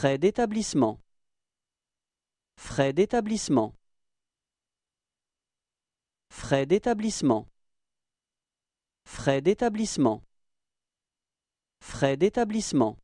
Frais d'établissement. Frais d'établissement. Frais d'établissement. Frais d'établissement. Frais d'établissement.